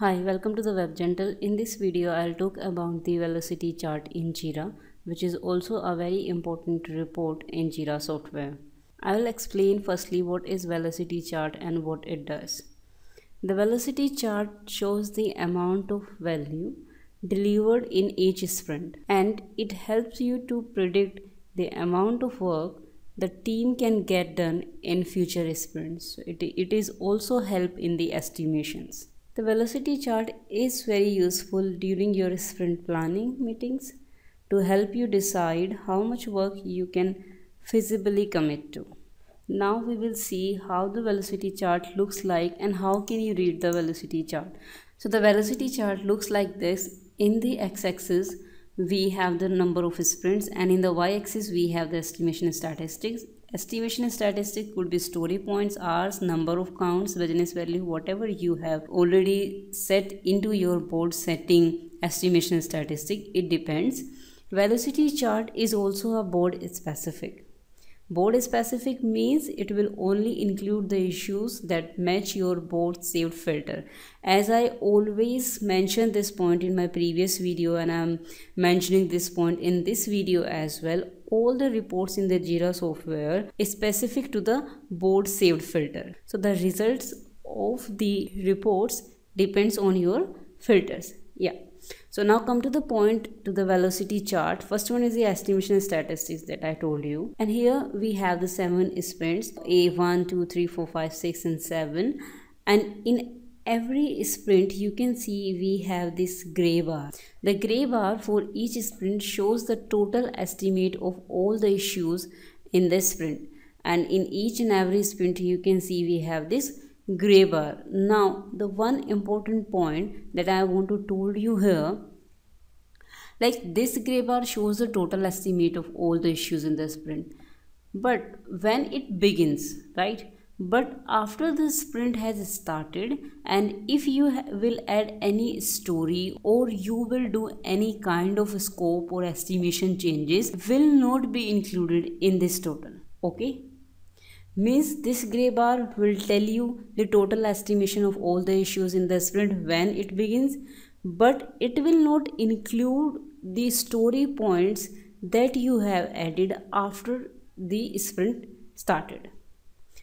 Hi, welcome to the Web Gentle. In this video, I'll talk about the velocity chart in Jira, which is also a very important report in Jira software. I will explain firstly what is velocity chart and what it does. The velocity chart shows the amount of value delivered in each sprint and it helps you to predict the amount of work the team can get done in future sprints. It, it is also help in the estimations. The velocity chart is very useful during your sprint planning meetings to help you decide how much work you can feasibly commit to. Now we will see how the velocity chart looks like and how can you read the velocity chart. So the velocity chart looks like this. In the x-axis we have the number of sprints and in the y-axis we have the estimation statistics Estimation statistic could be story points, hours, number of counts, business value, whatever you have already set into your board setting estimation statistic. It depends. Velocity chart is also a board specific. Board specific means it will only include the issues that match your board saved filter. As I always mentioned this point in my previous video and I'm mentioning this point in this video as well, all the reports in the Jira software is specific to the board saved filter. So the results of the reports depends on your filters. Yeah. So now come to the point to the velocity chart. First one is the estimation statistics that I told you. And here we have the seven sprints A1, 2, 3, 4, 5, 6 and 7. And in every sprint you can see we have this gray bar the gray bar for each sprint shows the total estimate of all the issues in the sprint and in each and every sprint you can see we have this graver. Now the one important point that I want to told you here like this graver shows the total estimate of all the issues in the sprint but when it begins right but after the sprint has started and if you will add any story or you will do any kind of scope or estimation changes will not be included in this total okay means this gray bar will tell you the total estimation of all the issues in the sprint when it begins but it will not include the story points that you have added after the sprint started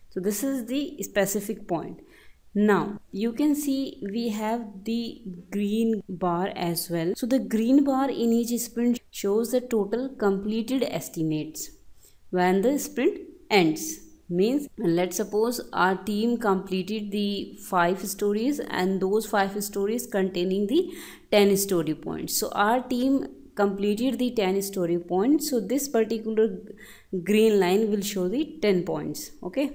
so this is the specific point now you can see we have the green bar as well so the green bar in each sprint shows the total completed estimates when the sprint ends means let's suppose our team completed the five stories and those five stories containing the 10 story points so our team completed the 10 story points so this particular green line will show the 10 points okay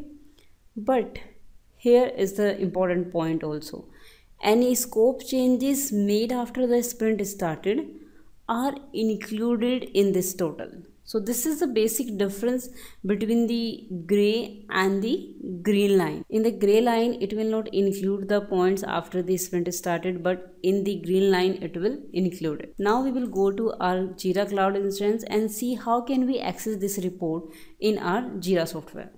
but here is the important point also any scope changes made after the sprint started are included in this total so this is the basic difference between the gray and the green line. In the gray line, it will not include the points after the sprint is started, but in the green line, it will include it. Now we will go to our Jira Cloud instance and see how can we access this report in our Jira software.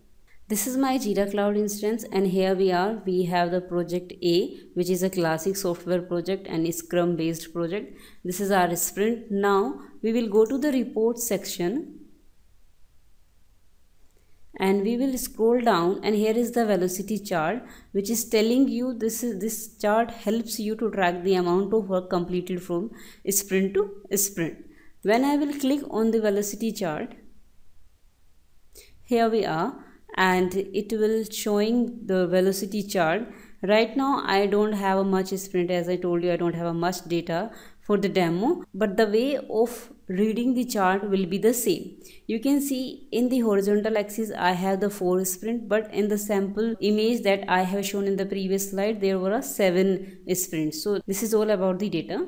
This is my Jira Cloud instance and here we are. We have the project A which is a classic software project and scrum based project. This is our sprint. Now we will go to the report section and we will scroll down and here is the velocity chart which is telling you this is this chart helps you to track the amount of work completed from sprint to sprint. When I will click on the velocity chart, here we are and it will showing the velocity chart right now i don't have a much sprint as i told you i don't have a much data for the demo but the way of reading the chart will be the same you can see in the horizontal axis i have the four sprint but in the sample image that i have shown in the previous slide there were a seven sprints so this is all about the data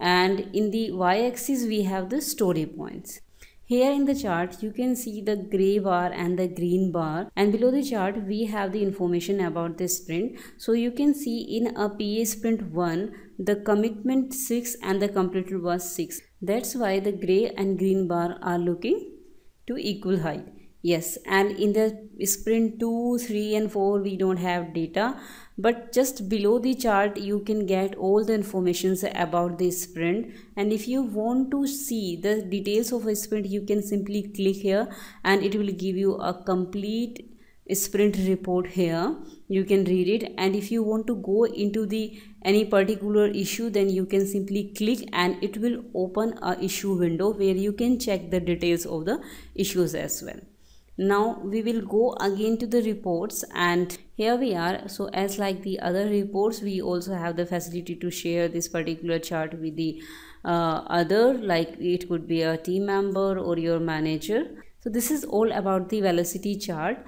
and in the y-axis we have the story points here in the chart, you can see the gray bar and the green bar and below the chart, we have the information about this sprint. So you can see in a PA sprint 1, the commitment 6 and the completed was 6. That's why the gray and green bar are looking to equal height yes and in the sprint 2 3 and 4 we don't have data but just below the chart you can get all the informations about the sprint and if you want to see the details of a sprint you can simply click here and it will give you a complete sprint report here you can read it and if you want to go into the any particular issue then you can simply click and it will open a issue window where you can check the details of the issues as well now we will go again to the reports and here we are so as like the other reports we also have the facility to share this particular chart with the uh, other like it could be a team member or your manager so this is all about the velocity chart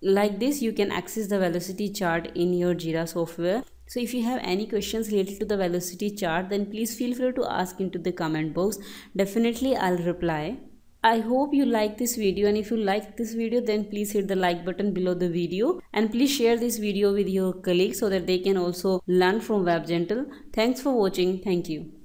like this you can access the velocity chart in your jira software so if you have any questions related to the velocity chart then please feel free to ask into the comment box definitely i'll reply I hope you like this video and if you like this video then please hit the like button below the video and please share this video with your colleagues so that they can also learn from WebGentle. Thanks for watching. Thank you.